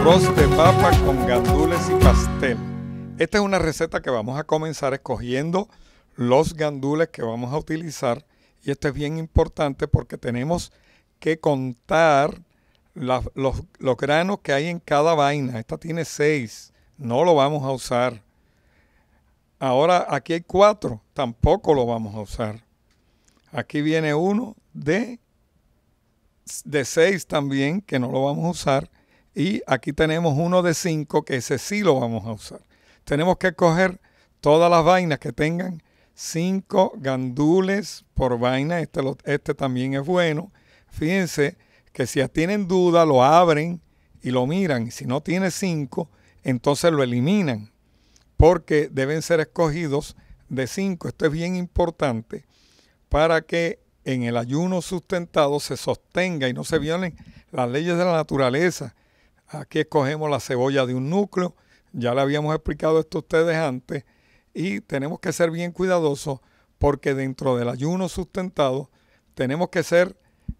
arroz de papa con gandules y pastel. Esta es una receta que vamos a comenzar escogiendo los gandules que vamos a utilizar. Y esto es bien importante porque tenemos que contar los, granos que hay en cada vaina. Esta tiene seis, no lo vamos a usar. Ahora aquí hay cuatro, tampoco lo vamos a usar. Aquí viene uno de, de seis también, que no lo vamos a usar. Y aquí tenemos uno de cinco que ese sí lo vamos a usar. Tenemos que coger todas las vainas que tengan Cinco gandules por vaina. Este, este también es bueno. Fíjense que si tienen duda lo abren y lo miran. si no tiene cinco, entonces lo eliminan. Porque deben ser escogidos de cinco. Esto es bien importante para que en el ayuno sustentado se sostenga y no se violen las leyes de la naturaleza Aquí escogemos la cebolla de un núcleo, ya le habíamos explicado esto a ustedes antes, y tenemos que ser bien cuidadosos porque dentro del ayuno sustentado tenemos que ser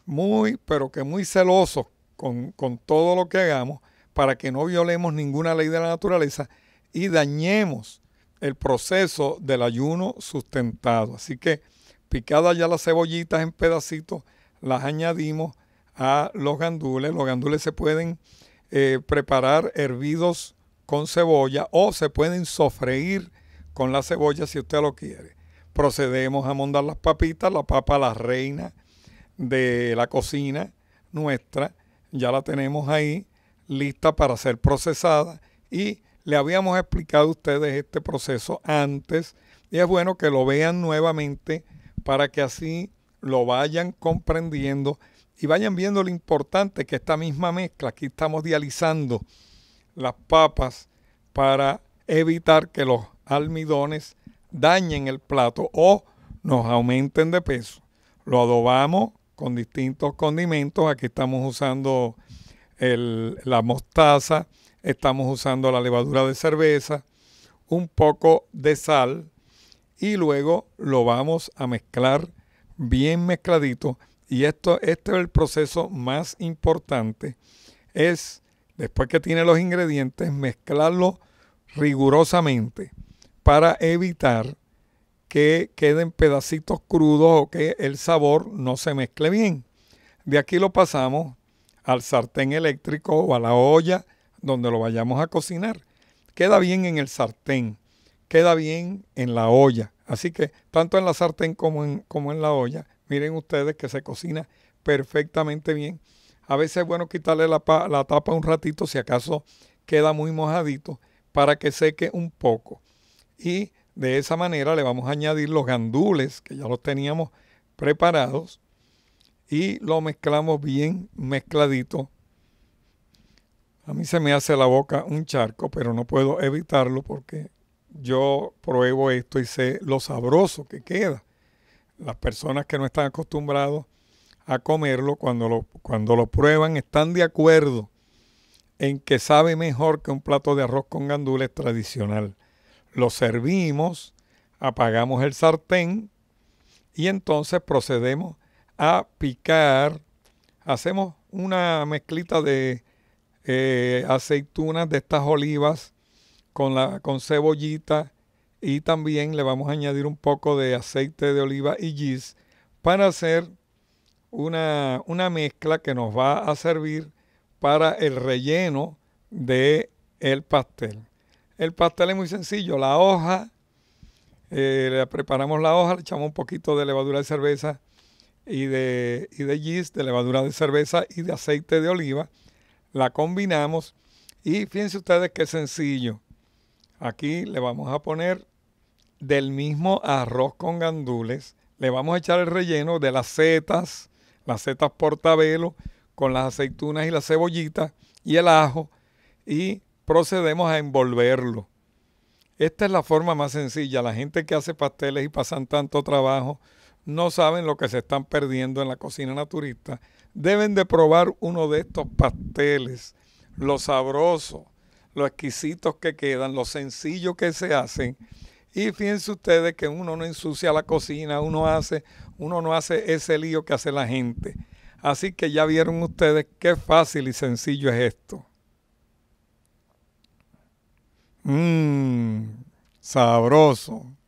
muy, pero que muy celosos con, todo lo que hagamos para que no violemos ninguna ley de la naturaleza y dañemos el proceso del ayuno sustentado. Así que picadas ya las cebollitas en pedacitos, las añadimos a los gandules. Los gandules se pueden eh, preparar hervidos con cebolla o se pueden sofreír con la cebolla si usted lo quiere. Procedemos a mondar las papitas, la papa la reina de la cocina nuestra, ya la tenemos ahí lista para ser procesada y le habíamos explicado a ustedes este proceso antes y es bueno que lo vean nuevamente para que así lo vayan comprendiendo y vayan viendo lo importante que esta misma mezcla, aquí estamos dializando las papas para evitar que los almidones dañen el plato o nos aumenten de peso. Lo adobamos con distintos condimentos, aquí estamos usando la mostaza, estamos usando la levadura de cerveza, un poco de sal y luego lo vamos a mezclar bien mezcladito y esto, este es el proceso más importante, es después que tiene los ingredientes, mezclarlo rigurosamente para evitar que queden pedacitos crudos o que el sabor no se mezcle bien. De aquí lo pasamos al sartén eléctrico o a la olla donde lo vayamos a cocinar. Queda bien en el sartén, queda bien en la olla. Así que tanto en la sartén como en, como en la olla Miren ustedes que se cocina perfectamente bien. A veces es bueno quitarle la, tapa un ratito si acaso queda muy mojadito para que seque un poco. Y de esa manera le vamos a añadir los gandules que ya los teníamos preparados y lo mezclamos bien mezcladito. A mí se me hace la boca un charco, pero no puedo evitarlo porque yo pruebo esto y sé lo sabroso que queda las personas que no están acostumbrados a comerlo, cuando lo, cuando lo prueban, están de acuerdo en que sabe mejor que un plato de arroz con gandules tradicional. Lo servimos, apagamos el sartén y entonces procedemos a picar. Hacemos una mezclita de eh, aceitunas de estas olivas con, la, con cebollita, y también le vamos a añadir un poco de aceite de oliva y gis para hacer una, mezcla que nos va a servir para el relleno de el pastel. El pastel es muy sencillo, la hoja, eh, le preparamos la hoja, le echamos un poquito de levadura de cerveza y de, y de de levadura de cerveza y de aceite de oliva, la combinamos y fíjense ustedes qué sencillo. Aquí le vamos a poner del mismo arroz con gandules. Le vamos a echar el relleno de las setas, las setas portabelo, con las aceitunas y la cebollita y el ajo y procedemos a envolverlo. Esta es la forma más sencilla. La gente que hace pasteles y pasan tanto trabajo no saben lo que se están perdiendo en la cocina naturista. Deben de probar uno de estos pasteles, lo sabroso, lo exquisitos que quedan, lo sencillo que se hacen y fíjense ustedes que uno no ensucia la cocina, uno, hace, uno no hace ese lío que hace la gente. Así que ya vieron ustedes qué fácil y sencillo es esto. Mmm, sabroso.